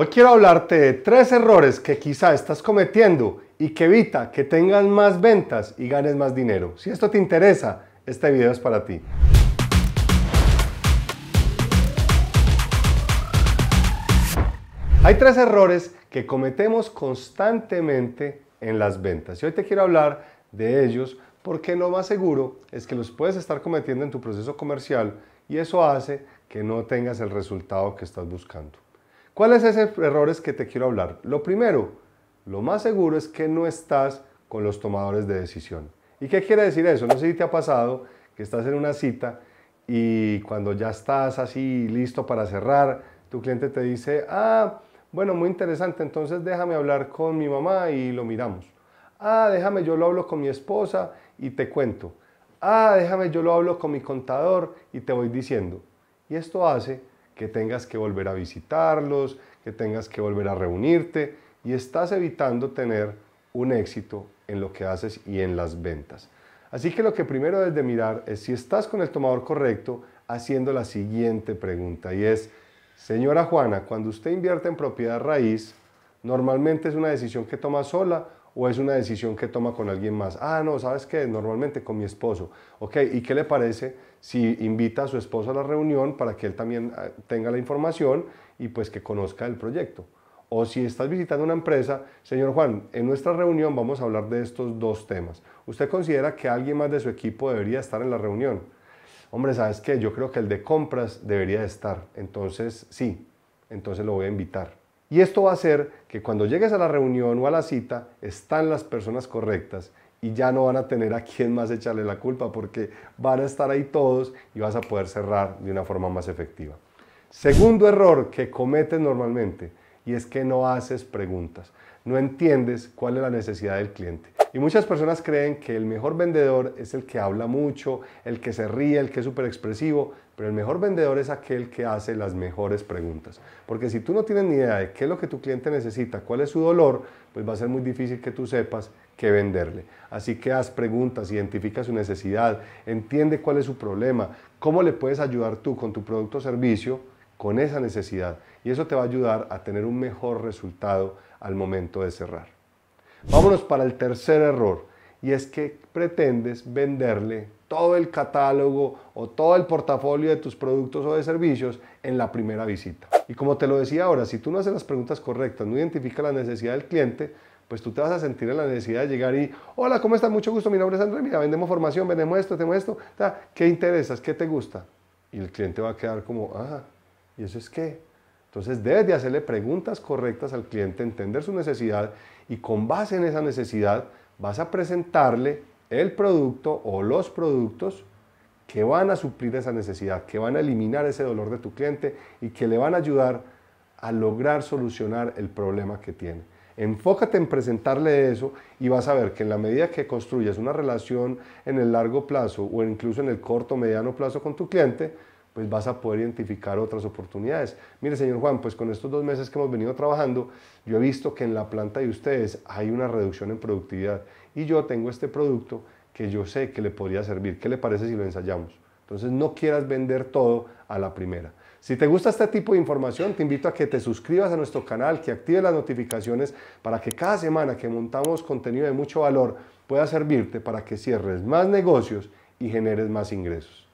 Hoy quiero hablarte de tres errores que quizá estás cometiendo y que evita que tengas más ventas y ganes más dinero. Si esto te interesa, este video es para ti. Hay tres errores que cometemos constantemente en las ventas y hoy te quiero hablar de ellos porque lo más seguro es que los puedes estar cometiendo en tu proceso comercial y eso hace que no tengas el resultado que estás buscando. ¿Cuáles esos errores que te quiero hablar? Lo primero, lo más seguro es que no estás con los tomadores de decisión. ¿Y qué quiere decir eso? No sé si te ha pasado que estás en una cita y cuando ya estás así listo para cerrar, tu cliente te dice, ah, bueno, muy interesante, entonces déjame hablar con mi mamá y lo miramos. Ah, déjame, yo lo hablo con mi esposa y te cuento. Ah, déjame, yo lo hablo con mi contador y te voy diciendo. Y esto hace que tengas que volver a visitarlos, que tengas que volver a reunirte y estás evitando tener un éxito en lo que haces y en las ventas. Así que lo que primero debes de mirar es si estás con el tomador correcto haciendo la siguiente pregunta y es, señora Juana, cuando usted invierte en propiedad raíz, normalmente es una decisión que toma sola o es una decisión que toma con alguien más? Ah, no, ¿sabes qué? Normalmente con mi esposo. Ok, ¿y qué le parece si invita a su esposo a la reunión para que él también ah, tenga la información y pues que conozca el proyecto? O si estás visitando una empresa, señor Juan, en nuestra reunión vamos a hablar de estos dos temas. ¿Usted considera que alguien más de su equipo debería estar en la reunión? Hombre, ¿sabes qué? Yo creo que el de compras debería estar. Entonces, sí, entonces lo voy a invitar. Y esto va a hacer que cuando llegues a la reunión o a la cita están las personas correctas y ya no van a tener a quién más echarle la culpa porque van a estar ahí todos y vas a poder cerrar de una forma más efectiva. Segundo error que cometes normalmente y es que no haces preguntas. No entiendes cuál es la necesidad del cliente. Y muchas personas creen que el mejor vendedor es el que habla mucho, el que se ríe, el que es súper expresivo, pero el mejor vendedor es aquel que hace las mejores preguntas. Porque si tú no tienes ni idea de qué es lo que tu cliente necesita, cuál es su dolor, pues va a ser muy difícil que tú sepas qué venderle. Así que haz preguntas, identifica su necesidad, entiende cuál es su problema, cómo le puedes ayudar tú con tu producto o servicio con esa necesidad. Y eso te va a ayudar a tener un mejor resultado al momento de cerrar. Vámonos para el tercer error y es que pretendes venderle todo el catálogo o todo el portafolio de tus productos o de servicios en la primera visita. Y como te lo decía ahora, si tú no haces las preguntas correctas, no identificas la necesidad del cliente, pues tú te vas a sentir en la necesidad de llegar y, hola, ¿cómo estás? Mucho gusto, mi nombre es André, mira, vendemos formación, vendemos esto, tenemos esto, ¿qué interesas? ¿Qué te gusta? Y el cliente va a quedar como, ah, ¿y eso es qué? Entonces debes de hacerle preguntas correctas al cliente, entender su necesidad y con base en esa necesidad vas a presentarle el producto o los productos que van a suplir esa necesidad, que van a eliminar ese dolor de tu cliente y que le van a ayudar a lograr solucionar el problema que tiene. Enfócate en presentarle eso y vas a ver que en la medida que construyes una relación en el largo plazo o incluso en el corto mediano plazo con tu cliente, pues vas a poder identificar otras oportunidades. Mire, señor Juan, pues con estos dos meses que hemos venido trabajando, yo he visto que en la planta de ustedes hay una reducción en productividad y yo tengo este producto que yo sé que le podría servir. ¿Qué le parece si lo ensayamos? Entonces no quieras vender todo a la primera. Si te gusta este tipo de información, te invito a que te suscribas a nuestro canal, que actives las notificaciones para que cada semana que montamos contenido de mucho valor pueda servirte para que cierres más negocios y generes más ingresos.